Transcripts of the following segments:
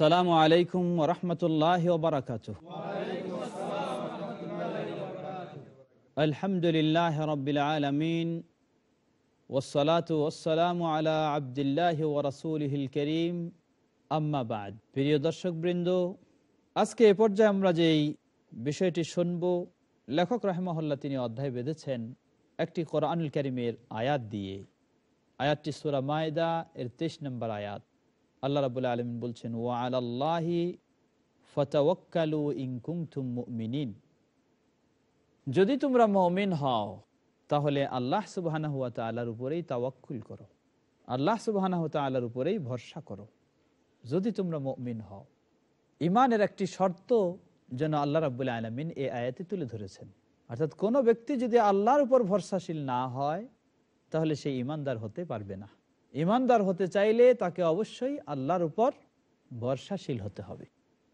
আসসালামু আলাইকুম রহমতুল্লাহ বারাকাত আলহামদুলিল্লাহ রবিল আলমিন ওসলাত ওসালামু আলা আবদুল্লাহ ও রসুলহিল করিম আম্মাবাদ প্রিয় দর্শকবৃন্দ আজকে এ পর্যায়ে আমরা যেই বিষয়টি শুনব লেখক রহমহল্লা তিনি অধ্যায় বেঁধেছেন একটি কোরআনুল করিমের আয়াত দিয়ে আয়াতটি সুরা মায়দা এর তেইশ নম্বর আয়াত আল্লাহ রাবুল আলমিন বলছেন ও আল্লাহি ফতাওয়াক্কালু ইনকুমতুম মুমিনিন যদি তোমরা মমিন হও তাহলে আল্লাহ সুবাহানা হুয়া তাল্লার উপরেই তাওয়াক্কুল করো আল্লাহ সুবাহানা হুয়া তাল্লার উপরেই ভরসা করো যদি তোমরা মমিন হও ইমানের একটি শর্ত যেন আল্লাহ রাবুল আলমিন এ আয়াতে তুলে ধরেছেন অর্থাৎ কোনো ব্যক্তি যদি আল্লাহর উপর ভরসাশীল না হয় তাহলে সে ইমানদার হতে পারবে না ইমানদার হতে চাইলে তাকে অবশ্যই আল্লাহর উপর ভরসাশীল হতে হবে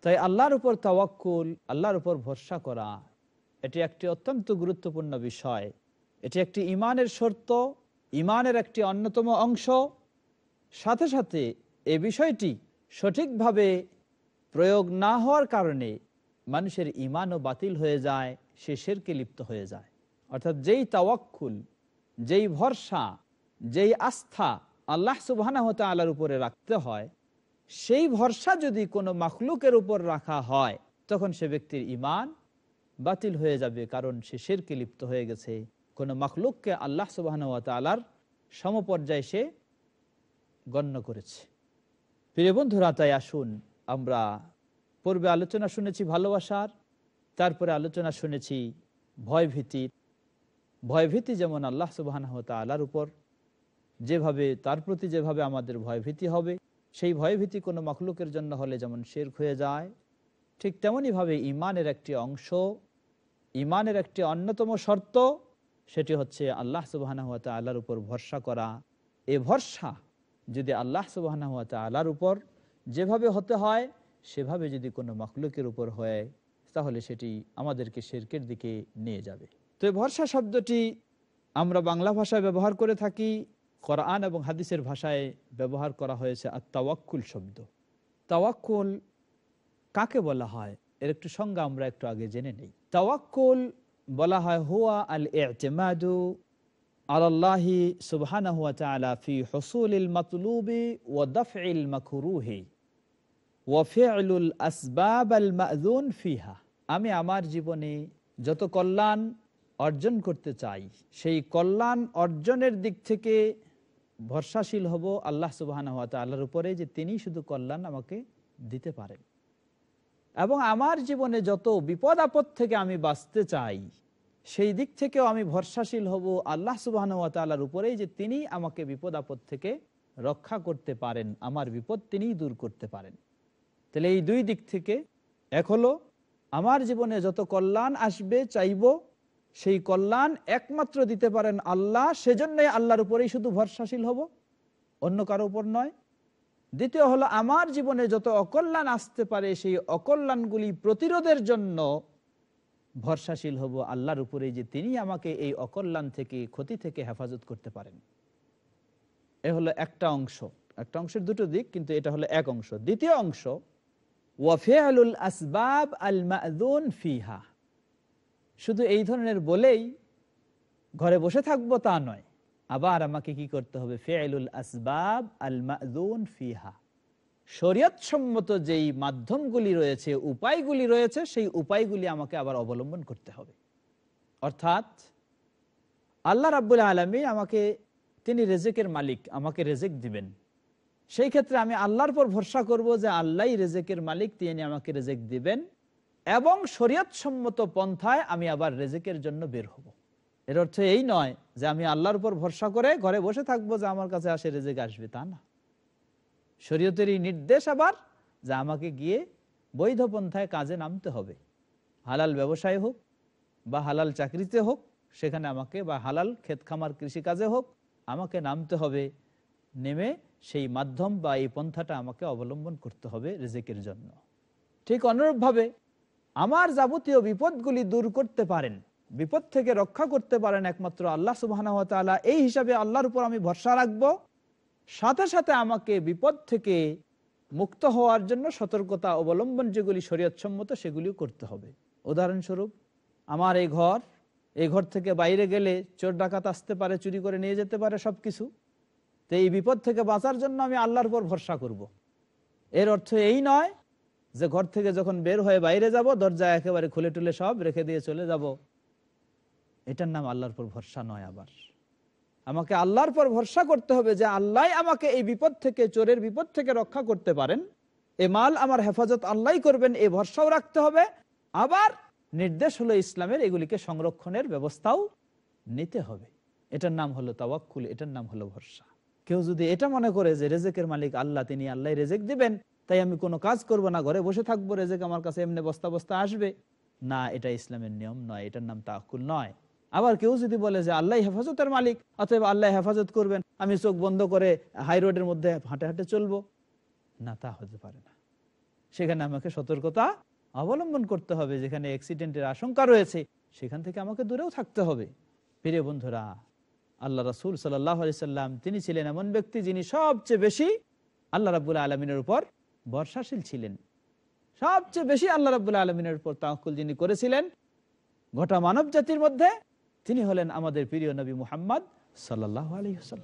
তাই আল্লাহর উপর তাওয়াক্কুল আল্লাহর উপর ভরসা করা এটি একটি অত্যন্ত গুরুত্বপূর্ণ বিষয় এটি একটি ইমানের শর্ত ইমানের একটি অন্যতম অংশ সাথে সাথে এ বিষয়টি সঠিকভাবে প্রয়োগ না হওয়ার কারণে মানুষের ইমানও বাতিল হয়ে যায় সে সেরকে লিপ্ত হয়ে যায় অর্থাৎ যেই তাওয়াক্কুল যেই ভরসা যেই আস্থা আল্লাহ সুবাহ আলার উপরে রাখতে হয় সেই ভরসা যদি কোনো মাখলুকের উপর রাখা হয় তখন সে ব্যক্তির ইমান বাতিল হয়ে যাবে কারণ সে শেরকে লিপ্ত হয়ে গেছে কোনো মখলুককে আল্লাহ সুবাহর সমপর্যায় সে গণ্য করেছে প্রিয় বন্ধুরা তাই আসুন আমরা পূর্বে আলোচনা শুনেছি ভালোবাসার তারপরে আলোচনা শুনেছি ভয়ভীতির ভয়ভীতি যেমন আল্লাহ সুবাহ আলার উপর যেভাবে তার প্রতি যেভাবে আমাদের ভয়ভীতি হবে সেই ভয়ভীতি কোনো মখলুকের জন্য হলে যেমন শেরক হয়ে যায় ঠিক তেমনইভাবে ইমানের একটি অংশ ইমানের একটি অন্যতম শর্ত সেটি হচ্ছে আল্লাহ সুবাহানাহাত আল্লাহর উপর ভরসা করা এ ভরসা যদি আল্লাহ সুবাহানাহাত আল্লাহর উপর যেভাবে হতে হয় সেভাবে যদি কোনো মখলুকের উপর হয় তাহলে সেটি আমাদেরকে শেরকের দিকে নিয়ে যাবে তো ভরসা শব্দটি আমরা বাংলা ভাষায় ব্যবহার করে থাকি কোরআন এবং হাদিসের ভাষায় ব্যবহার করা হয়েছে আর তাওয়াক্কুল শব্দ তাওয়াক্কুল কাকে বলা হয় এর একটু সংজ্ঞা আমরা একটু আগে জেনে নেই তাওয়াক্কুল বলা হয় হুয়া আল এমাদু আল্লাহি সুবহানা হুয়া ফি ও আসবাব আল ফিহা আমি আমার জীবনে যত কল্যাণ অর্জন করতে চাই সেই কল্যাণ অর্জনের দিক থেকে ভরসাশীল হব আল্লাহ সুবাহান হাত আল্লাহর উপরে যে তিনি শুধু কল্যাণ আমাকে দিতে পারেন এবং আমার জীবনে যত বিপদ আপদ থেকে আমি বাঁচতে চাই সেই দিক থেকেও আমি ভরসাশীল হব আল্লাহ সুবাহান হাত উপরেই যে তিনি আমাকে বিপদ আপদ থেকে রক্ষা করতে পারেন আমার বিপদ তিনিই দূর করতে পারেন তাহলে এই দুই দিক থেকে এক হলো আমার জীবনে যত কল্যাণ আসবে চাইব সেই কল্যাণ একমাত্র দিতে পারেন আল্লাহ সেজন্যই আল্লাহর উপরেই শুধু ভরসাশীল হব অন্য কারো উপর নয় দ্বিতীয় হলো আমার জীবনে যত অকল্যাণ আসতে পারে সেই অকল্যাণগুলি প্রতিরোধের জন্য ভরসাশীল হব আল্লাহর উপরে যে তিনি আমাকে এই অকল্যাণ থেকে ক্ষতি থেকে হেফাজত করতে পারেন এ হলো একটা অংশ একটা অংশের দুটো দিক কিন্তু এটা হলো এক অংশ দ্বিতীয় অংশ ওয়াফে আসবাব আল মাদুন ফিহা শুধু এই ধরনের বলেই ঘরে বসে থাকবো তা নয় আবার আমাকে কি করতে হবে ফেলুল আসবাব আল ফিহা শরীয়ত সম্মত যেই মাধ্যমগুলি রয়েছে উপায়গুলি রয়েছে সেই উপায়গুলি আমাকে আবার অবলম্বন করতে হবে অর্থাৎ আল্লাহ রাবুল আলমী আমাকে তিনি রেজেকের মালিক আমাকে রেজেক দিবেন সেই ক্ষেত্রে আমি আল্লাহর পর ভরসা করব যে আল্লাহ রেজেকের মালিক তিনি আমাকে রেজেক দিবেন এবং শরীয়ত সম্মত পন্থায় আমি আবার রেজেকের জন্য বের হব এর অর্থ এই নয় যে আমি আল্লাহর উপর ভরসা করে ঘরে বসে থাকবো যে আমার কাছে আসে রেজেক আসবে তা না শরীয়তের এই নির্দেশ আবার যে আমাকে গিয়ে বৈধ পন্থায় কাজে নামতে হবে হালাল ব্যবসায় হোক বা হালাল চাকরিতে হোক সেখানে আমাকে বা হালাল ক্ষেত খামার কৃষিকাজে হোক আমাকে নামতে হবে নেমে সেই মাধ্যম বা এই পন্থাটা আমাকে অবলম্বন করতে হবে রেজেকের জন্য ঠিক অনুরূপভাবে আমার যাবতীয় বিপদগুলি দূর করতে পারেন বিপদ থেকে রক্ষা করতে পারেন একমাত্র আল্লাহ সুবাহ এই হিসাবে আল্লাহর উপর আমি ভরসা রাখব সাথে সাথে আমাকে বিপদ থেকে মুক্ত হওয়ার জন্য সতর্কতা অবলম্বন যেগুলি শরীয়ৎসম্মত সেগুলিও করতে হবে উদাহরণস্বরূপ আমার এই ঘর এই ঘর থেকে বাইরে গেলে চোর ডাকাত আসতে পারে চুরি করে নিয়ে যেতে পারে সব কিছু তো এই বিপদ থেকে বাঁচার জন্য আমি আল্লাহর উপর ভরসা করব। এর অর্থ এই নয় যে ঘর থেকে যখন বের হয়ে বাইরে যাব দরজা একেবারে খুলে টুলে সব রেখে দিয়ে চলে যাব এটার নাম আল্লাহর পর ভরসা নয় আবার আমাকে আল্লাহর পর ভরসা করতে হবে যে আল্লাহ আমাকে এই বিপদ থেকে চোরের বিপদ থেকে রক্ষা করতে পারেন এ মাল আমার হেফাজত আল্লাহ করবেন এই ভরসাও রাখতে হবে আবার নির্দেশ হলো ইসলামের এগুলিকে সংরক্ষণের ব্যবস্থাও নিতে হবে এটার নাম হলো তাওয়াক্কুল এটার নাম হলো ভরসা কেউ যদি এটা মনে করে যে রেজেকের মালিক আল্লাহ তিনি আল্লাহ রেজেক দিবেন তাই আমি কোনো কাজ করব না ঘরে বসে থাকবো রেজেক আমার কাছে এমনি বস্তা বস্তা আসবে না এটা ইসলামের নিয়ম নয় এটার নাম তাকুল নয় আবার কেউ যদি বলে যে আল্লাহ হেফাজতের মালিক অথবা আল্লাহ হেফাজত করবেন আমি চোখ বন্ধ করে হাই রোডের মধ্যে হাঁটে হাঁটে চলবো না তা হতে পারে না সেখানে আমাকে সতর্কতা অবলম্বন করতে হবে যেখানে অ্যাক্সিডেন্টের আশঙ্কা রয়েছে সেখান থেকে আমাকে দূরেও থাকতে হবে প্রিয় বন্ধুরা আল্লাহ রাসুল সাল্লাহ আলি সাল্লাম তিনি ছিলেন এমন ব্যক্তি যিনি সবচেয়ে বেশি আল্লাহ রাবুল আলমিনের উপর বর্ষাশীল ছিলেন সবচেয়ে বেশি আল্লাহ রাবুল্লাহ আলমিনের উপর তাঁকুল যিনি করেছিলেন গোটা মানব জাতির মধ্যে তিনি হলেন আমাদের প্রিয় নবী মুহাম্মদ সাল্লাহ আলহ্লাম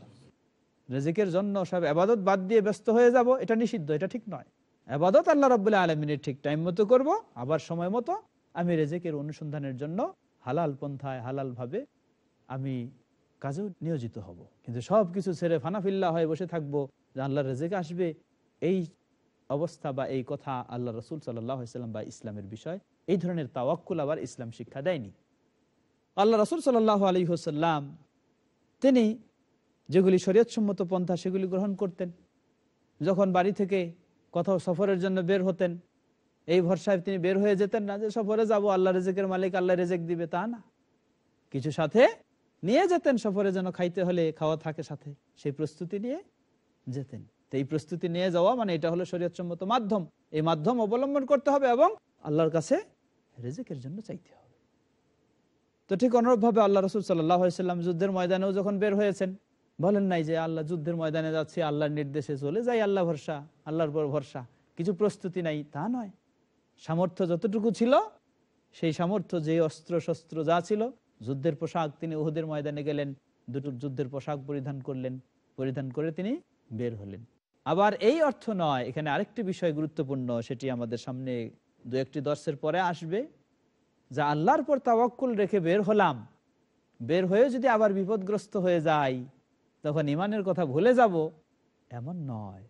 রেজিকের জন্য সব আবাদত বাদ দিয়ে ব্যস্ত হয়ে যাব এটা নিষিদ্ধ এটা ঠিক নয় আবাদত আল্লাহ রবাহ আলমিনের ঠিক টাইম মতো করবো আবার সময় মতো আমি রেজেকের অনুসন্ধানের জন্য হালাল পন্থায় হালালভাবে আমি কাজেও নিয়োজিত হব কিন্তু সব কিছু ছেড়ে ফানাফিল্লা হয়ে বসে থাকবো যে আল্লাহ রেজেক আসবে এই অবস্থা বা এই কথা আল্লাহ রসুল সাল্লাম বা ইসলামের বিষয় এই ধরনের তাওয়াক্কুল আবার ইসলাম শিক্ষা দেয়নি আল্লাহ রসুল সাল্লাহ আলী হোসাল্লাম তিনি যেগুলি শরীয়তসম্মত পন্থা সেগুলি গ্রহণ করতেন যখন বাড়ি থেকে কোথাও সফরের জন্য বের হতেন এই ভরসায় তিনি বের হয়ে যেতেন না যে সফরে যাব আল্লাহ রেজেকের মালিক আল্লাহ রেজেক দিবে তা না কিছু সাথে নিয়ে যেতেন সফরে যেন খাইতে হলে খাওয়া থাকে সাথে সেই প্রস্তুতি নিয়ে যেতেন তো এই প্রস্তুতি নিয়ে যাওয়া মানে এটা হলো শরীয়সম্মত মাধ্যম এই মাধ্যম অবলম্বন করতে হবে এবং আল্লাহর কাছে রেজেকের জন্য চাইতে হবে তো ঠিক অনুরূপভাবে আল্লাহ রসুল সাল্লাহাম যুদ্ধের ময়দানেও যখন বের হয়েছেন বলেন নাই যে আল্লাহ যুদ্ধের ময়দানে যাচ্ছি আল্লাহর নির্দেশে চলে যাই আল্লাহ ভরসা আল্লাহর পর ভরসা কিছু প্রস্তুতি নাই তা নয় সামর্থ্য যতটুকু ছিল সেই সামর্থ্য যে অস্ত্র শস্ত্র যা ছিল যুদ্ধের পোশাক তিনি উহুদের ময়দানে গেলেন দুটো যুদ্ধের পোশাক পরিধান করলেন পরিধান করে তিনি বের হলেন আবার এই অর্থ নয় এখানে আরেকটি বিষয় গুরুত্বপূর্ণ সেটি আমাদের সামনে দু একটি দর্শের পরে আসবে যা আল্লাহর পর তাওয়াক্কুল রেখে বের হলাম বের হয়ে যদি আবার বিপদগ্রস্ত হয়ে যাই তখন ইমানের কথা ভুলে যাব এমন নয়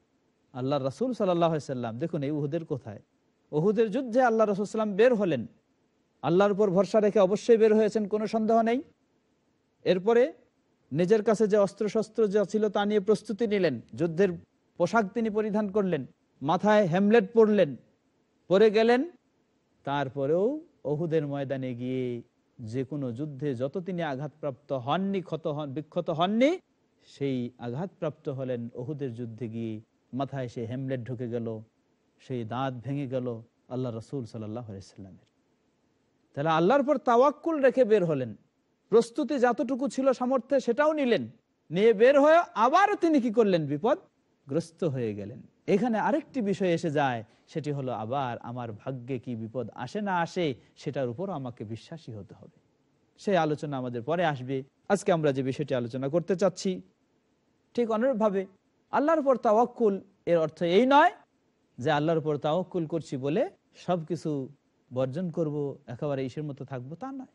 আল্লাহ রসুল সাল্লাম দেখুন এই উহুদের কোথায় উহুদের যুদ্ধে আল্লাহ রসুলাম বের হলেন আল্লাহর উপর ভরসা রেখে অবশ্যই বের হয়েছেন কোনো সন্দেহ নেই এরপরে নিজের কাছে যে অস্ত্রশস্ত্র যা ছিল তা নিয়ে প্রস্তুতি নিলেন যুদ্ধের পোশাক তিনি পরিধান করলেন মাথায় হ্যামলেট পরলেন পরে গেলেন তারপরেও অহুদের ময়দানে গিয়ে যে কোনো যুদ্ধে যত তিনি আঘাতপ্রাপ্ত হননি ক্ষত হন বিক্ষত হননি সেই আঘাতপ্রাপ্ত হলেন অহুদের যুদ্ধে গিয়ে মাথায় সে হ্যামলেট ঢুকে গেল সেই দাঁত ভেঙে গেল আল্লাহ রসুল সাল্লামের তাহলে আল্লাহর পর তাওয়াক্কুল রেখে বের হলেন প্রস্তুতি যতটুকু ছিল সামর্থ্যে সেটাও নিলেন নিয়ে বের হয়ে আবার তিনি কি করলেন বিপদ গ্রস্ত হয়ে গেলেন এখানে আরেকটি বিষয় এসে যায় সেটি হলো আবার আমার ভাগ্যে কি বিপদ আসে না আসে সেটার উপর আমাকে বিশ্বাসী হতে হবে সেই আলোচনা আমাদের পরে আসবে আজকে আমরা যে বিষয়টি আলোচনা করতে চাচ্ছি ঠিক অনুরূপভাবে আল্লাহর উপর তাওয়াক্কুল এর অর্থ এই নয় যে আল্লাহর উপর তাওয়াক্কুল করছি বলে সব কিছু বর্জন করব একেবারে ঈশ্বর মতো থাকবো তা নয়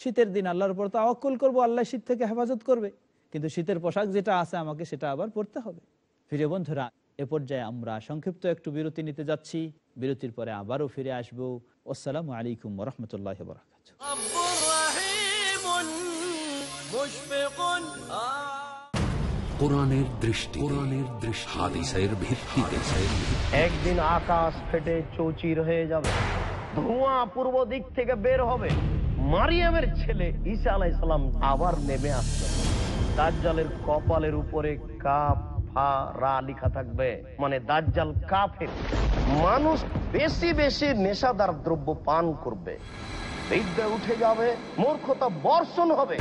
শীতের দিন আল্লাহর উপর তাওয়াক্কুল করব আল্লাহ শীত থেকে হেফাজত করবে কিন্তু শীতের পোশাক যেটা আছে আমাকে সেটা আবার পরতে হবে প্রিয় বন্ধুরা এ পর্যায়ে আমরা সংক্ষিপ্ত একটু বিরতি নিতে যাচ্ছি বিরতির পরে আবারও ফিরে আসব আসসালামু আলাইকুম রহমতুল্লাহ একদিন আকাশ ফেটে চৌচির হয়ে যাবে ধোঁয়া পূর্ব দিক থেকে বের হবে মারিয়ামের আবার নেমে কপালের উপরে কাপ ফা রা লিখা থাকবে মানে দাজ্জাল কাফের মানুষ বেশি বেশি নেশাদার দ্রব্য পান করবে বিদ্যা উঠে যাবে মূর্খতা বর্ষণ হবে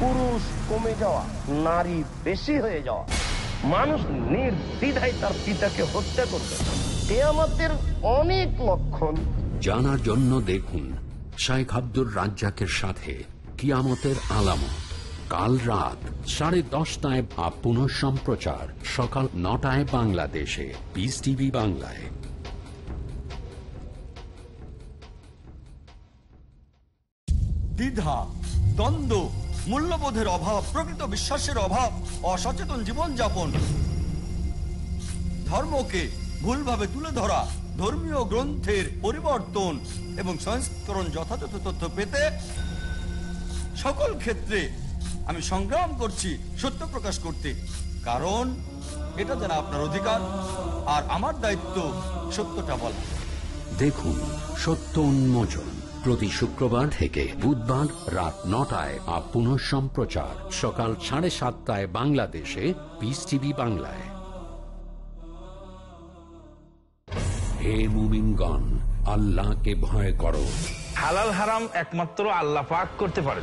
পুরুষ কমে যাওয়া নারী বেশি হয়ে যাওয়া মানুষ নির্দ্বিধায় তার পিতাকে হত্যা করবে এ আমাদের অনেক লক্ষণ জানার জন্য দেখুন শাইখ আব্দুর রাজ্জাকের সাথে কিয়ামতের আলামত কাল রাত সাড়ে দশটায় বা পুনঃ সম্প্রচার সকাল নটায় বাংলাদেশে পিস টিভি বাংলায় দ্বিধা দ্বন্দ্ব মূল্যবোধের অভাব প্রকৃত বিশ্বাসের অভাব অসচেতন জীবনযাপন ধর্মকে ভুলভাবে তুলে ধরা ধর্মীয় গ্রন্থের পরিবর্তন এবং সংস্করণ যথাযথ তথ্য পেতে সকল ক্ষেত্রে আমি সংগ্রাম করছি সত্য প্রকাশ করতে কারণ এটা যেন আপনার অধিকার আর আমার দায়িত্ব সত্যটা বলা দেখুন সত্য উন্মোচন প্রতি শুক্রবার থেকে বুধবার রাত নটায় আর পুনঃ সম্প্রচার সকাল সাড়ে সাতটায় বাংলাদেশে পিস টিভি বাংলায় হে মুমিনগণ আল্লাহকে ভয় করো হালাল হারাম একমাত্র আল্লাহ পাক করতে পারে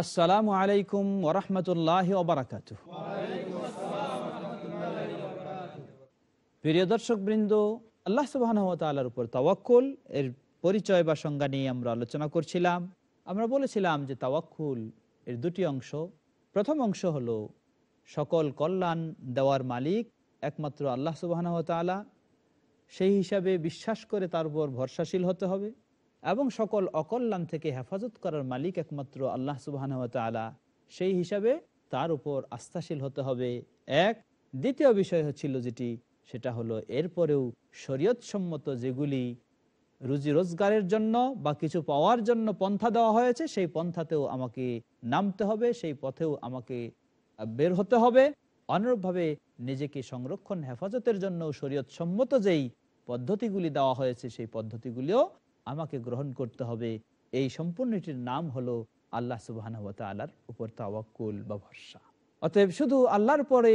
আসসালামু আলাইকুম ওরহমতুল্লাহ ওবরাকাত প্রিয় দর্শক বৃন্দ আল্লাহ সুবাহর উপর তাওয়াক্কুল এর পরিচয় বা সংজ্ঞা নিয়ে আমরা আলোচনা করছিলাম আমরা বলেছিলাম যে তাওয়াক্কুল এর দুটি অংশ প্রথম অংশ হল সকল কল্যাণ দেওয়ার মালিক একমাত্র আল্লাহ সুবাহন তালা সেই হিসাবে বিশ্বাস করে তার উপর ভরসাশীল হতে হবে এবং সকল অকল্যাণ থেকে হেফাজত করার মালিক একমাত্র আল্লাহ সুবাহ সেই হিসাবে তার উপর আস্থাশীল হতে হবে এক দ্বিতীয় বিষয় হচ্ছিল যেটি সেটা হলো এরপরেও শরীয়ত সম্মত যেগুলি রুজি রোজগারের জন্য বা কিছু পাওয়ার জন্য পন্থা দেওয়া হয়েছে সেই পন্থাতেও আমাকে নামতে হবে সেই পথেও আমাকে বের হতে হবে অনুরূপভাবে নিজেকে সংরক্ষণ হেফাজতের জন্য শরীয়ত সম্মত যেই পদ্ধতিগুলি দেওয়া হয়েছে সেই পদ্ধতিগুলিও আমাকে গ্রহণ করতে হবে এই সম্পূর্ণটির নাম হলো আল্লাহ সুবাহান তালার উপর তাওয়াকুল বা ভরসা অতএব শুধু আল্লাহর পরে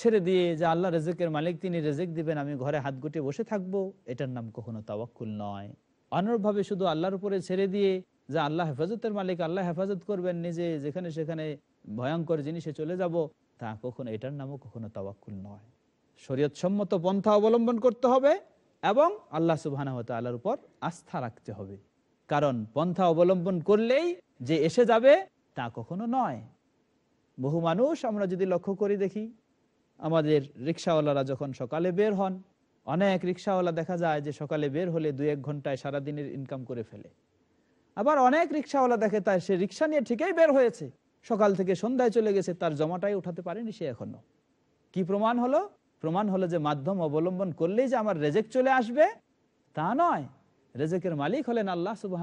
ছেড়ে দিয়ে যে আল্লাহ রেজেকের মালিক তিনি রেজেক দিবেন আমি ঘরে হাত গুটিয়ে বসে থাকব এটার নাম কখনো তাওয়াকুল নয় অনুরূপভাবে শুধু আল্লাহর উপরে ছেড়ে দিয়ে যে আল্লাহ হেফাজতের মালিক আল্লাহ হেফাজত করবেন নিজে যেখানে সেখানে ভয়ঙ্কর জিনিসে চলে যাব তা কখনো এটার নামও কখনো তাওয়াকুল নয় শরীয়ত পন্থা অবলম্বন করতে হবে এবং আল্লাহ সুবাহ উপর আস্থা রাখতে হবে কারণ পন্থা অবলম্বন করলেই যে এসে যাবে তা কখনো নয় বহু মানুষ আমরা যদি লক্ষ্য করি দেখি আমাদের রিক্সাওয়ালারা যখন সকালে বের হন অনেক রিক্সাওয়ালা দেখা যায় যে সকালে বের হলে দু এক ঘন্টায় সারাদিনের ইনকাম করে ফেলে আবার অনেক রিক্সাওয়ালা দেখে তার সে রিক্সা নিয়ে ঠিকই বের হয়েছে সকাল থেকে সন্ধ্যায় চলে গেছে তার জমাটাই উঠাতে পারেনি সে এখনো কি প্রমাণ হলো প্রমাণ হলো যে মাধ্যম অবলম্বন করলেই যে আমার রেজেক চলে আসবে তা নয় রেজেকের মালিক হলেন আল্লাহ সুবাহ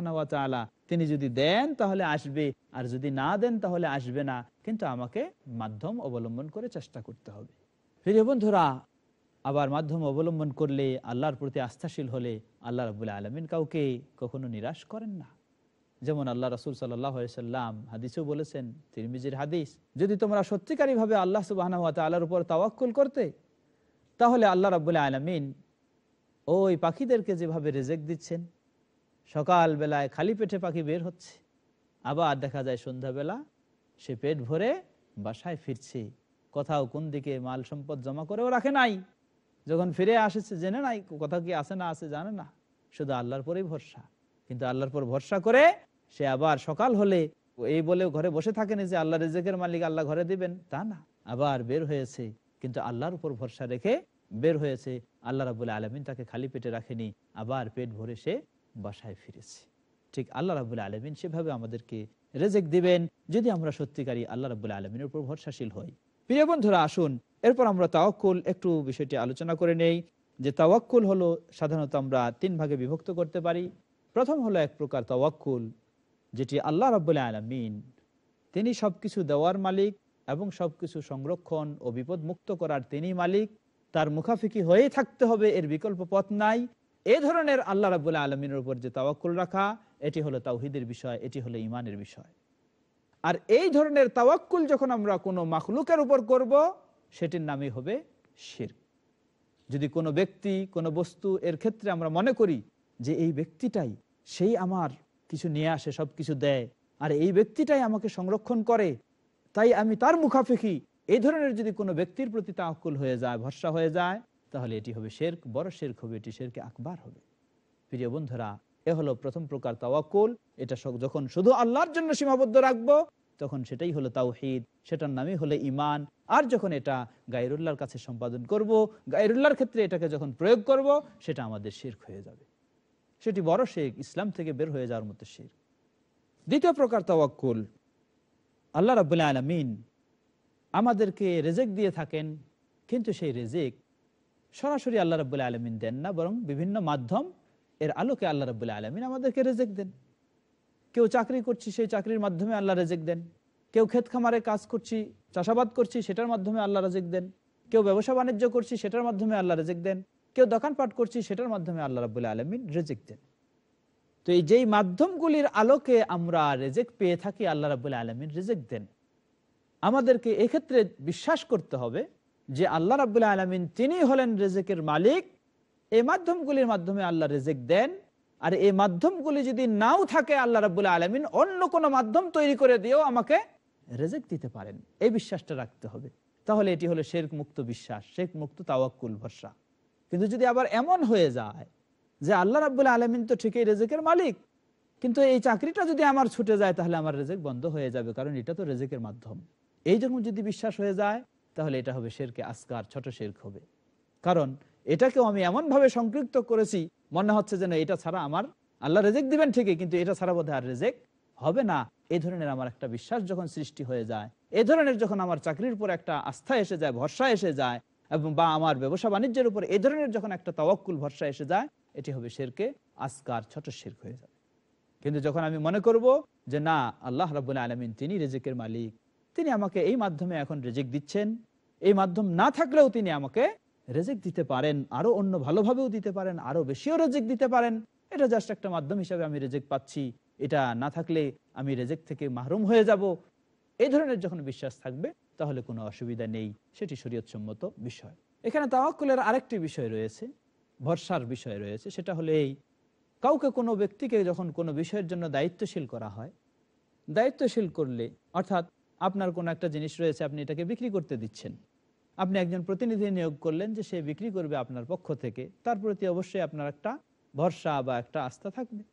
তিনি যদি দেন তাহলে আসবে আর যদি না দেন তাহলে আসবে না কিন্তু আমাকে মাধ্যম অবলম্বন করে চেষ্টা করতে হবে প্রিয় বন্ধুরা আবার মাধ্যম অবলম্বন করলে আল্লাহর প্রতি আস্থাশীল হলে আল্লাহ রবুল্লা আলমিন কাউকে কখনো নিরাশ করেন না যেমন আল্লাহ রসুল সাল্লাম হাদিসেও বলেছেন তিরমিজির হাদিস যদি তোমরা সত্যিকারী ভাবে আল্লাহ সুবাহ আল্লাহর উপর তাওয়াক্কুল করতে তাহলে আল্লাহ রাবুল্লাহ আলমিন ওই পাখিদেরকে যেভাবে রেজেক দিচ্ছেন সকালবেলায় খালি পেটে পাখি বের হচ্ছে আবার দেখা যায় সন্ধ্যাবেলা সে পেট ভরে বাসায় ফিরছে কোথাও কোন দিকে মাল সম্পদ জমা করেও রাখে নাই যখন ফিরে আসেছে জেনে নাই কোথাও কি আছে না আছে জানে না শুধু আল্লাহর পরেই ভরসা কিন্তু আল্লাহর পর ভরসা করে সে আবার সকাল হলে এই বলে ঘরে বসে থাকেনি যে আল্লাহ রেজেকের মালিক আল্লাহ ঘরে দিবেন তা না আবার বের হয়েছে কিন্তু আল্লাহর উপর ভরসা রেখে বের হয়েছে আল্লাহ রাবুল্লাহ আলমিন তাকে খালি পেটে রাখেনি আবার পেট ভরে সে বাসায় ফিরেছে ঠিক আল্লাহ রাবুল্লাহ আলমিন সেভাবে আমাদেরকে রেজেক দিবেন যদি আমরা সত্যিকারী আল্লাহ রাবুল্লাহ আলমিনের উপর ভরসাশীল হই প্রিয় বন্ধুরা আসুন এরপর আমরা তাওয়াক্কুল একটু বিষয়টি আলোচনা করে নেই যে তাওয়াক্কুল হলো সাধারণত আমরা তিন ভাগে বিভক্ত করতে পারি প্রথম হলো এক প্রকার তাওয়াক্কুল যেটি আল্লাহ রাবুল্লাহ আলমিন তিনি সবকিছু দেওয়ার মালিক এবং সবকিছু সংরক্ষণ ও বিপদ মুক্ত করার তিনি মালিক তার মুখাফিকি হয়েই থাকতে হবে এর বিকল্প পথ নাই এ ধরনের আল্লাহ রাবুল্লাহ আলমিনের উপর যে তাওয়াক্কুল রাখা এটি হলো তাওহিদের বিষয় এটি হলো ইমানের বিষয় আর এই ধরনের তাওয়াক্কুল যখন আমরা কোনো মাখলুকের উপর করব সেটির নামই হবে শির যদি কোনো ব্যক্তি কোনো বস্তু এর ক্ষেত্রে আমরা মনে করি যে এই ব্যক্তিটাই সেই আমার কিছু নিয়ে আসে সব কিছু দেয় আর এই ব্যক্তিটাই আমাকে সংরক্ষণ করে তাই আমি তার মুখাফেখি এই ধরনের যদি কোনো ব্যক্তির প্রতি তাঁকুল হয়ে যায় ভরসা হয়ে যায় তাহলে এটি হবে শের বড় শের হবে এটি শেরকে আকবার হবে প্রিয় বন্ধুরা এ হলো প্রথম প্রকার তাওয়াকুল এটা যখন শুধু আল্লাহর জন্য সীমাবদ্ধ রাখবো তখন সেটাই হলো তাওহিদ সেটার নামই হলো ইমান আর যখন এটা গায়রুল্লাহর কাছে সম্পাদন করব গায়রুল্লাহর ক্ষেত্রে এটাকে যখন প্রয়োগ করব সেটা আমাদের শেরক হয়ে যাবে সেটি বড় শেখ ইসলাম থেকে বের হয়ে যাওয়ার মতো শেখ দ্বিতীয় প্রকার তাওয়াকুল আল্লাহ রাবুল্লাহ আলমিন আমাদেরকে রেজেক দিয়ে থাকেন কিন্তু সেই রেজেক সরাসরি আল্লাহ রাবুল্লাহ আলমিন দেন না বরং বিভিন্ন মাধ্যম এর আলোকে আল্লাহ রাবুল্লাহ আলমিন আমাদেরকে রেজেক দেন কেউ চাকরি করছি সেই চাকরির মাধ্যমে আল্লাহ রেজেক দেন কেউ ক্ষেত খামারে কাজ করছি চাষাবাদ করছি সেটার মাধ্যমে আল্লাহ রেজেক দেন কেউ ব্যবসা বাণিজ্য করছি সেটার মাধ্যমে আল্লাহ রেজেক দেন কেউ দোকানপাট করছি সেটার মাধ্যমে আল্লাহ রাবুল্লাহ আলমিন রেজেক দেন তো এই যেই মাধ্যমগুলির আলোকে আমরা রেজেক পেয়ে থাকি আল্লাহ রাবুল আলমিন রেজেক দেন আমাদেরকে এক্ষেত্রে বিশ্বাস করতে হবে যে আল্লাহ রাবুল আলমিন তিনি হলেন রেজেকের মালিক এই মাধ্যমগুলির মাধ্যমে আল্লাহ রেজেক দেন আর এই মাধ্যমগুলি যদি নাও থাকে আল্লাহ রাবুল আলমিন অন্য কোনো মাধ্যম তৈরি করে দিয়েও আমাকে রেজেক দিতে পারেন এই বিশ্বাসটা রাখতে হবে তাহলে এটি হলো শেখ মুক্ত বিশ্বাস শেখ মুক্ত তাওয়াক্কুল ভরসা কিন্তু যদি আবার এমন হয়ে যায় যে আল্লাহ রাবুল্লাহ আলমিন তো ঠিকই রেজেকের মালিক কিন্তু এই চাকরিটা যদি আমার ছুটে যায় তাহলে আমার রেজেক বন্ধ হয়ে যাবে কারণ এটা তো রেজেকের মাধ্যম এই যখন যদি বিশ্বাস হয়ে যায় তাহলে এটা হবে শেরকে আসকার ছোট শেরক হবে কারণ এটাকেও আমি এমন ভাবে সম্পৃক্ত করেছি মনে হচ্ছে যেন এটা ছাড়া আমার আল্লাহ রেজেক দিবেন ঠিকই কিন্তু এটা ছাড়া বোধহয় আর রেজেক হবে না এ ধরনের আমার একটা বিশ্বাস যখন সৃষ্টি হয়ে যায় এ ধরনের যখন আমার চাকরির উপর একটা আস্থা এসে যায় ভরসা এসে যায় এবং বা আমার ব্যবসা বাণিজ্যের উপর এ ধরনের যখন একটা তওয়াক্কুল ভরসা এসে যায় এটি হবে শেরকে আসকার ছোট শেরক হয়ে যাবে কিন্তু যখন আমি মনে করব যে না আল্লাহ রাবুল্লাহ আলমিন তিনি রেজেকের মালিক তিনি আমাকে এই মাধ্যমে এখন রেজেক দিচ্ছেন এই মাধ্যম না থাকলেও তিনি আমাকে রেজেক দিতে পারেন আরো অন্য ভালোভাবেও দিতে পারেন আরো বেশিও রেজেক দিতে পারেন এটা জাস্ট একটা মাধ্যম হিসাবে আমি রেজেক পাচ্ছি এটা না থাকলে আমি রেজেক থেকে মাহরুম হয়ে যাব এই ধরনের যখন বিশ্বাস থাকবে তাহলে কোনো অসুবিধা নেই সেটি শরীয়সম্মত বিষয় এখানে তাওয়াক্কুলের আরেকটি বিষয় রয়েছে ভরসার বিষয় রয়েছে সেটা হলো এই কাউকে কোনো ব্যক্তিকে যখন কোনো বিষয়ের জন্য দায়িত্বশীল করা হয় দায়িত্বশীল করলে অর্থাৎ আপনার কোনো একটা জিনিস রয়েছে আপনি এটাকে বিক্রি করতে দিচ্ছেন আপনি একজন প্রতিনিধি নিয়োগ করলেন যে সে বিক্রি করবে আপনার পক্ষ থেকে তার প্রতি অবশ্যই আপনার একটা ভরসা বা একটা আস্থা থাকবে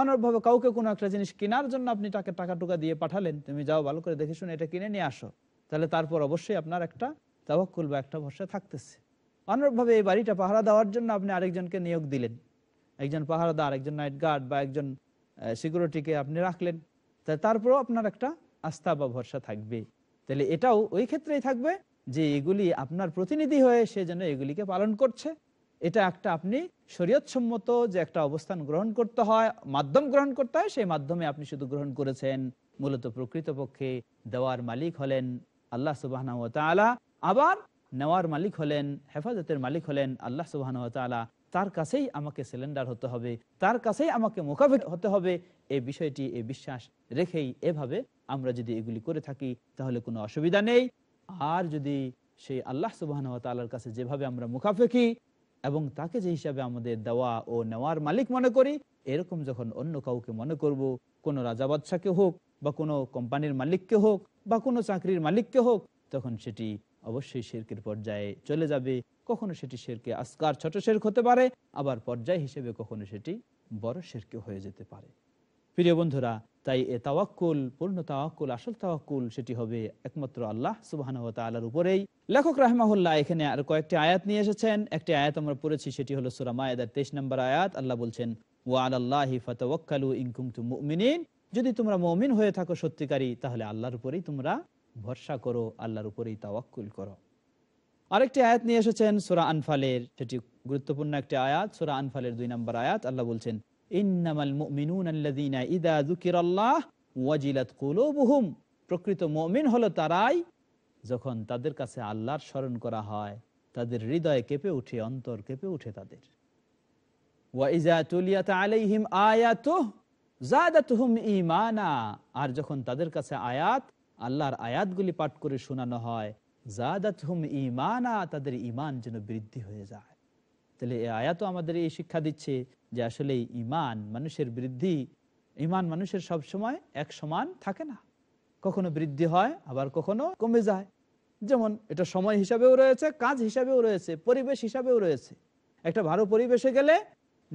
অনর্ভাবে কাউকে কোনো একটা জিনিস কেনার জন্য আপনি তাকে টাকা টুকা দিয়ে পাঠালেন তুমি যাও ভালো করে দেখে শুনে এটা কিনে নিয়ে আসো তাহলে তারপর অবশ্যই আপনার একটা তাবাক্কুল বা একটা ভরসা থাকতেছে অনুরূপভাবে এই বাড়িটা পাহারা দেওয়ার জন্য আপনি আরেকজনকে নিয়োগ দিলেন একজন পাহারাদার একজন নাইট গার্ড বা একজন সিকিউরিটিকে আপনি রাখলেন তারপরেও আপনার একটা আস্থা বা ভরসা থাকবে তাহলে এটাও ওই ক্ষেত্রেই থাকবে যে এগুলি আপনার প্রতিনিধি হয়ে সে যেন এগুলিকে পালন করছে এটা একটা আপনি শরীয়তসম্মত যে একটা অবস্থান গ্রহণ করতে হয় মাধ্যম গ্রহণ করতে হয় সেই মাধ্যমে আপনি শুধু গ্রহণ করেছেন মূলত প্রকৃতপক্ষে দেওয়ার মালিক হলেন আল্লাহ সুবাহ আবার নেওয়ার মালিক হলেন হেফাজতের মালিক হলেন আল্লাহ সুবাহন তালা তার কাছেই আমাকে সিলিন্ডার হতে হবে তার কাছেই আমাকে মোকাবিলা হতে হবে এই বিষয়টি এই বিশ্বাস রেখেই এভাবে আমরা যদি এগুলি করে থাকি তাহলে কোনো অসুবিধা নেই আর যদি সেই আল্লাহ সুবাহন তাল্লার কাছে যেভাবে আমরা মুখাফেকি এবং তাকে যে হিসাবে আমাদের দেওয়া ও নেওয়ার মালিক মনে করি এরকম যখন অন্য কাউকে মনে করব কোনো রাজাবাদশাকে হোক বা কোনো কোম্পানির মালিককে হোক বা কোনো চাকরির মালিককে হোক তখন সেটি অবশ্যই শেরকের পর্যায়ে চলে যাবে কখনো সেটি শেরকে আসকার ছোট শের হতে পারে আবার পর্যায় হিসেবে কখনো সেটি বড় শেরকে হয়ে যেতে পারে প্রিয় বন্ধুরা তাই এ তাওয়াক্কুল পূর্ণ তাওয়াক্কুল আসল তাওয়াক্কুল সেটি হবে একমাত্র আল্লাহ সুবাহর উপরেই লেখক রাহমাহুল্লাহ এখানে আর কয়েকটি আয়াত নিয়ে এসেছেন একটি আয়াত আমরা পড়েছি সেটি হলো সুরামায়াদার তেইশ নম্বর আয়াত আল্লাহ বলছেন যদি তোমরা মমিন হয়ে থাকো সত্যিকারী তাহলে আল্লাহর উপরেই তোমরা ভরসা করো আল্লাহর উপরেই তাওয়াক্কুল করো আরেকটি আয়াত নিয়ে এসেছেন সোরা আনফালের সেটি গুরুত্বপূর্ণ একটি আয়াত সোরা আনফালের দুই নম্বর আয়াত আল্লাহ বলছেন ইন্নামাল মুমিনুন আল্লাযীনা ইযা যুকিরাল্লাহ ওয়াজিলাত কুলুবুহুম প্রকৃত মুমিন হলো তারাই যখন তাদের কাছে আল্লাহর স্মরণ করা হয় তাদের হৃদয় কেঁপে উঠে অন্তর কেঁপে উঠে তাদের আর যখন তাদের কাছে আয়াত আল্লাহর আয়াতগুলি পাঠ করে শোনানো হয় জাদাত হুম ইমানা তাদের ইমান যেন বৃদ্ধি হয়ে যায় তাহলে এ আয়াতও আমাদের এই শিক্ষা দিচ্ছে যে আসলে ইমান মানুষের বৃদ্ধি ইমান মানুষের সব সময় এক সমান থাকে না কখনো বৃদ্ধি হয় আবার কখনো কমে যায় যেমন এটা সময় হিসাবেও রয়েছে কাজ হিসাবেও রয়েছে পরিবেশ হিসাবেও রয়েছে একটা ভালো পরিবেশে গেলে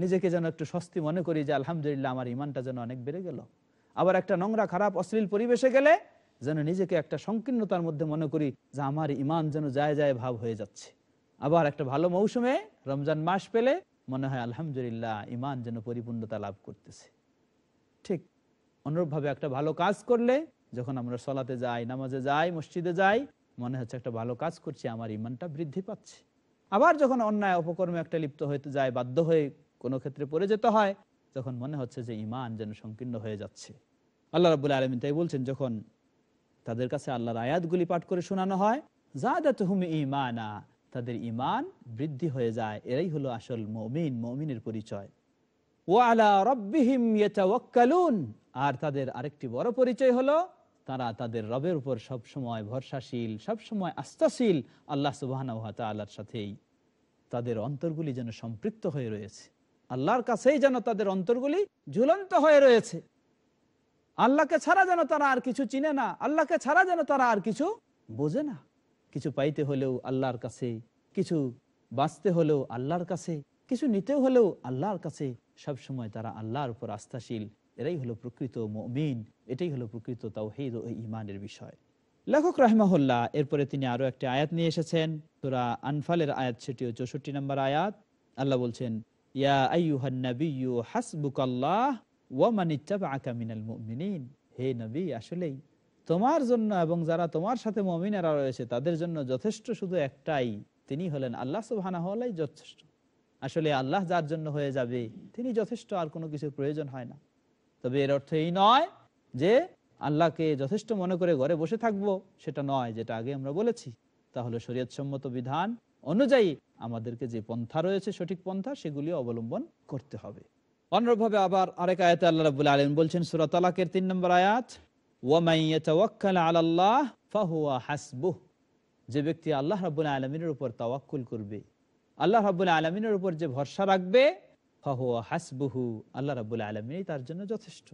নিজেকে যেন একটু স্বস্তি মনে করি যে আলহামদুলিল্লাহ আমার ইমানটা যেন অনেক বেড়ে গেল আবার একটা নোংরা খারাপ অশ্লীল পরিবেশে গেলে যেন নিজেকে একটা সংকীর্ণতার মধ্যে মনে করি যে আমার ইমান যেন যায় যায় ভাব হয়ে যাচ্ছে আবার একটা ভালো মৌসুমে রমজান মাস পেলে মনে হয় আলহামদুলিল্লাহ ইমান যেন পরিপূর্ণতা লাভ করতেছে ঠিক অনুরূপভাবে একটা ভালো কাজ করলে যখন আমরা সলাতে যাই নামাজে যাই মসজিদে যাই মনে হচ্ছে একটা ভালো কাজ করছি আমার ইমানটা বৃদ্ধি পাচ্ছে আবার যখন অন্যায় অপকর্মে একটা লিপ্ত হইতে যায় বাধ্য হয়ে কোনো ক্ষেত্রে পড়ে যেতে হয় তখন মনে হচ্ছে যে ইমান যেন সংকীর্ণ হয়ে যাচ্ছে আল্লাহ রাবুল আলমিন তাই বলছেন যখন তাদের কাছে আল্লাহর আয়াতগুলি পাঠ করে শোনানো হয় জাদাত হুম ইমানা তাদের ইমান বৃদ্ধি হয়ে যায় এরাই হলো আসল মমিন মমিনের পরিচয় ও আলা রব্বিহিম আর তাদের আরেকটি বড় পরিচয় হলো তারা তাদের রবের উপর সব সময় ভরসাশীল সব সময় আস্থাশীল আল্লাহ সুবাহ আল্লাহর সাথেই তাদের অন্তরগুলি যেন সম্পৃক্ত হয়ে রয়েছে আল্লাহর কাছেই যেন তাদের অন্তরগুলি ঝুলন্ত হয়ে রয়েছে আল্লাহকে ছাড়া যেন তারা আর কিছু চিনে না আল্লাহকে ছাড়া যেন তারা আর কিছু বোঝে না কিছু পাইতে হলেও আল্লাহর কাছে কিছু বাঁচতে হলেও আল্লাহর কাছে কিছু নিতে হলেও আল্লাহর কাছে সবসময় তারা আল্লাহর উপর আস্থাশীল এরাই হলো প্রকৃত মমিন এটাই হলো প্রকৃত তাওহিদ ও ইমানের বিষয় লেখক রাহমাহুল্লাহ এরপরে তিনি আরো একটি আয়াত নিয়ে এসেছেন তোরা আনফালের আয়াত সেটিও চৌষট্টি নম্বর আয়াত আল্লাহ বলছেন ইয়া আইয়ুহান্নাবিয়্যু হাসবুকাল্লাহ হে নবী আসলেই তোমার জন্য এবং যারা তোমার সাথে রয়েছে তাদের জন্য যথেষ্ট শুধু একটাই তিনি হলেন আল্লাহ হলাই যথেষ্ট আসলে আল্লাহ যার জন্য হয়ে যাবে তিনি যথেষ্ট আর কোনো প্রয়োজন হয় না তবে এর অর্থ এই নয় যে আল্লাহকে যথেষ্ট মনে করে ঘরে বসে থাকবো সেটা নয় যেটা আগে আমরা বলেছি তাহলে সম্মত বিধান অনুযায়ী আমাদেরকে যে পন্থা রয়েছে সঠিক পন্থা সেগুলি অবলম্বন করতে হবে অন্যভাবে আবার আরেক আয়াত আল্লাহ রাবুল আলম বলছেন সুরাত তালাকের তিন নম্বর আয়াত যে ব্যক্তি আল্লাহ রাবুল আলমিনের উপর তাওয়াক্কুল করবে আল্লাহ রাবুল আলমিনের উপর যে ভরসা রাখবে ফাহুয়া হাসবুহু আল্লাহ রাবুল আলমিনই তার জন্য যথেষ্ট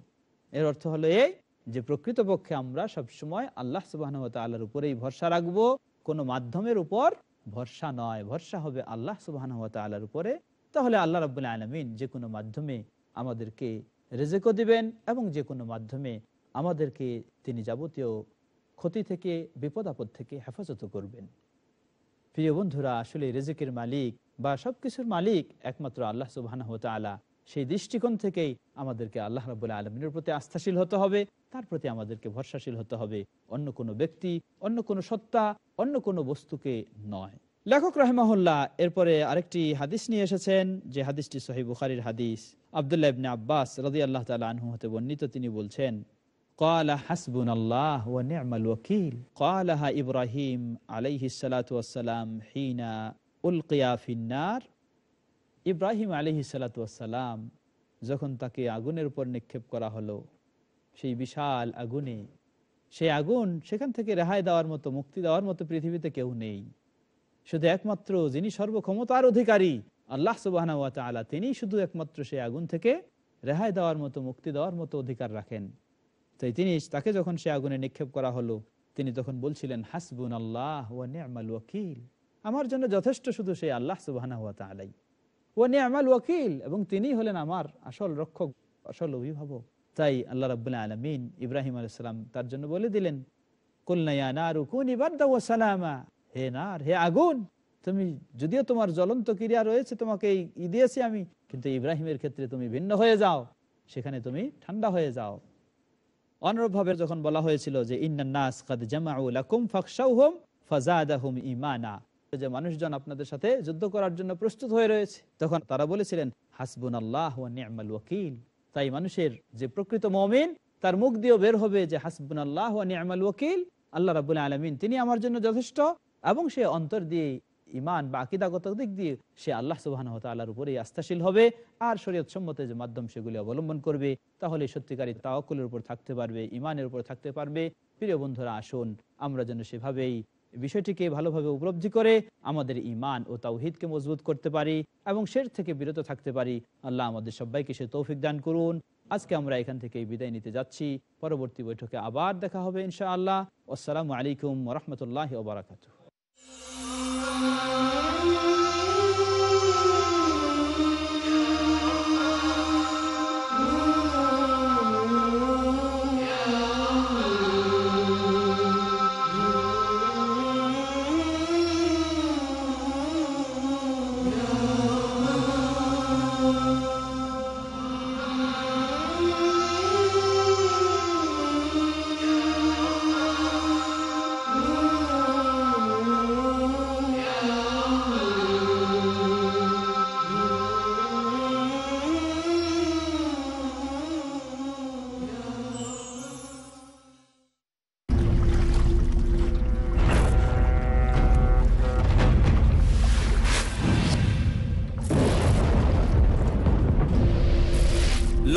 এর অর্থ হলো এই যে প্রকৃতপক্ষে আমরা সবসময় আল্লাহ সুবাহ আল্লাহর উপরেই ভরসা রাখবো কোনো মাধ্যমের উপর ভরসা নয় ভরসা হবে আল্লাহ সুবাহ আল্লাহর উপরে তাহলে আল্লাহ রাবুল্লাহ আলমিন যে কোনো মাধ্যমে আমাদেরকে রেজেকও দিবেন এবং যে কোনো মাধ্যমে আমাদেরকে তিনি যাবতীয় ক্ষতি থেকে বিপদ আপদ থেকে হেফাজত করবেন প্রিয় বন্ধুরা আসলে রেজেকের মালিক বা সব কিছুর মালিক একমাত্র আল্লাহ সুবাহ তালা সেই দৃষ্টিকোণ থেকেই আমাদেরকে আল্লাহ রবুল্লাহ আলমিনের প্রতি আস্থাশীল হতে হবে তার প্রতি আমাদেরকে ভরসাশীল হতে হবে অন্য কোনো ব্যক্তি অন্য কোনো সত্তা অন্য কোনো বস্তুকে নয় লেখক রহমাহুল্লাহ এরপরে আরেকটি হাদিস নিয়ে এসেছেন যে হাদিসটি সহি বুখারির হাদিস আবদুল্লাহ ইবনে আব্বাস রদি আল্লাহ তালা আনহু হতে বর্ণিত তিনি বলছেন ইব্রাহিম যখন তাকে আগুনের উপর নিক্ষেপ করা হলো সেই বিশাল আগুনে সেই আগুন সেখান থেকে রেহাই দেওয়ার মতো মুক্তি দেওয়ার মতো পৃথিবীতে কেউ নেই শুধু একমাত্র যিনি সর্বক্ষমতার অধিকারী আল্লাহ সুবাহ তিনি শুধু একমাত্র সেই আগুন থেকে রেহাই দেওয়ার মতো মুক্তি দেওয়ার মতো অধিকার রাখেন তাই তিনি তাকে যখন সে আগুনে নিক্ষেপ করা হলো তিনি তখন বলছিলেন হাসবুন আল্লাহ ও নিয়ামাল ওয়াকিল আমার জন্য যথেষ্ট শুধু সেই আল্লাহ সুবাহ আলাই ও নিয়ামাল ওয়াকিল এবং তিনি হলেন আমার আসল রক্ষক আসল অভিভাবক তাই আল্লাহ রবাহ আলমিন ইব্রাহিম আলাইসালাম তার জন্য বলে দিলেন কুলনায়ানা রুকুন ইবাদ্দা ওয়া সালামা হে নার হে আগুন তুমি যদিও তোমার জ্বলন্ত ক্রিয়া রয়েছে তোমাকে ই দিয়েছি আমি কিন্তু ইব্রাহিমের ক্ষেত্রে তুমি ভিন্ন হয়ে যাও সেখানে তুমি ঠান্ডা হয়ে যাও অনুরূপভাবে যখন বলা হয়েছিল যে যে মানুষজন আপনাদের সাথে যুদ্ধ করার জন্য প্রস্তুত হয়ে রয়েছে তখন তারা বলেছিলেন হাসবুন আল্লাহ নিয়মাল ওয়াকিল তাই মানুষের যে প্রকৃত মমিন তার মুখ দিয়ে বের হবে যে হাসবুন আল্লাহ নিয়মাল ওয়াকিল আল্লাহ রাবুল আলমিন তিনি আমার জন্য যথেষ্ট এবং সে অন্তর দিয়ে ইমান বা আকিদাগত দিক দিয়ে সে আল্লাহ সুবাহন আল্লাহর উপরেই আস্থাশীল হবে আর শরীয়ত সম্মত যে মাধ্যম সেগুলি অবলম্বন করবে তাহলে সত্যিকারী তাওকুলের উপর থাকতে পারবে ইমানের উপর থাকতে পারবে প্রিয় বন্ধুরা আসুন আমরা যেন সেভাবেই বিষয়টিকে ভালোভাবে উপলব্ধি করে আমাদের ইমান ও তাওহিদকে মজবুত করতে পারি এবং সের থেকে বিরত থাকতে পারি আল্লাহ আমাদের সবাইকে সে তৌফিক দান করুন আজকে আমরা এখান থেকে বিদায় নিতে যাচ্ছি পরবর্তী বৈঠকে আবার দেখা হবে ইনশাআল্লাহ আসসালামু আলাইকুম রহমতুল্লাহ ওবরাকাতু you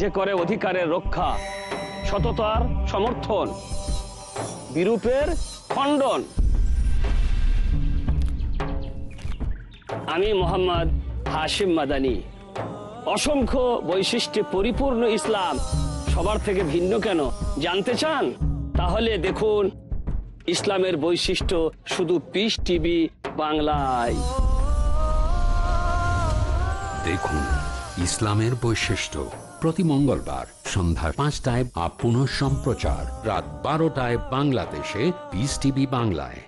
যে করে অধিকারের রক্ষা সততার সমর্থন বিরূপের খণ্ডন আমি মোহাম্মদ হাশিম মাদানি অসংখ্য বৈশিষ্ট্যে পরিপূর্ণ ইসলাম সবার থেকে ভিন্ন কেন জানতে চান তাহলে দেখুন ইসলামের বৈশিষ্ট্য শুধু পিস টিভি বাংলায় দেখুন ইসলামের বৈশিষ্ট্য প্রতি মঙ্গলবার সন্ধ্যা পাঁচটায় আপ পুনঃ সম্প্রচার রাত বারোটায় বাংলাদেশে বিস টিভি বাংলায়